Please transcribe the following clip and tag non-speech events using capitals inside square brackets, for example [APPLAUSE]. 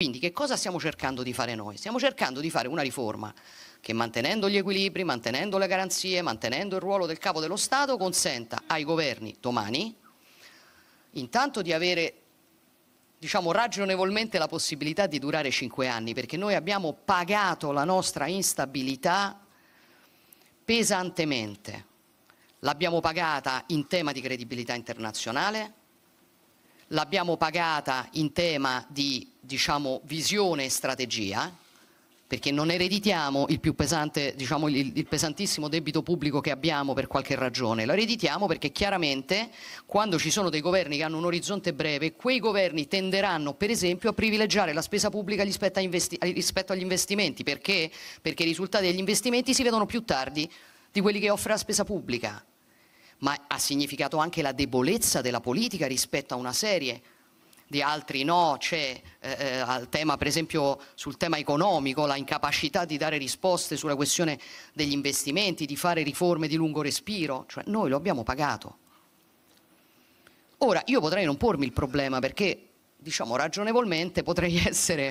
Quindi che cosa stiamo cercando di fare noi? Stiamo cercando di fare una riforma che mantenendo gli equilibri, mantenendo le garanzie, mantenendo il ruolo del capo dello Stato, consenta ai governi domani intanto di avere diciamo ragionevolmente la possibilità di durare cinque anni, perché noi abbiamo pagato la nostra instabilità pesantemente. L'abbiamo pagata in tema di credibilità internazionale, l'abbiamo pagata in tema di diciamo, visione e strategia, perché non ereditiamo il, pesante, diciamo, il, il, pesantissimo debito pubblico che abbiamo per qualche ragione, lo ereditiamo perché chiaramente quando ci sono dei governi che hanno un orizzonte breve, quei governi tenderanno per esempio a privilegiare la spesa pubblica rispetto, investi rispetto agli investimenti, perché? perché i risultati degli investimenti si vedono più tardi di quelli che offre la spesa pubblica ma ha significato anche la debolezza della politica rispetto a una serie di altri no, c'è eh, eh, al tema, per esempio sul tema economico, la incapacità di dare risposte sulla questione degli investimenti, di fare riforme di lungo respiro, cioè noi lo abbiamo pagato. Ora, io potrei non pormi il problema perché, diciamo, ragionevolmente potrei [LAUGHS] essere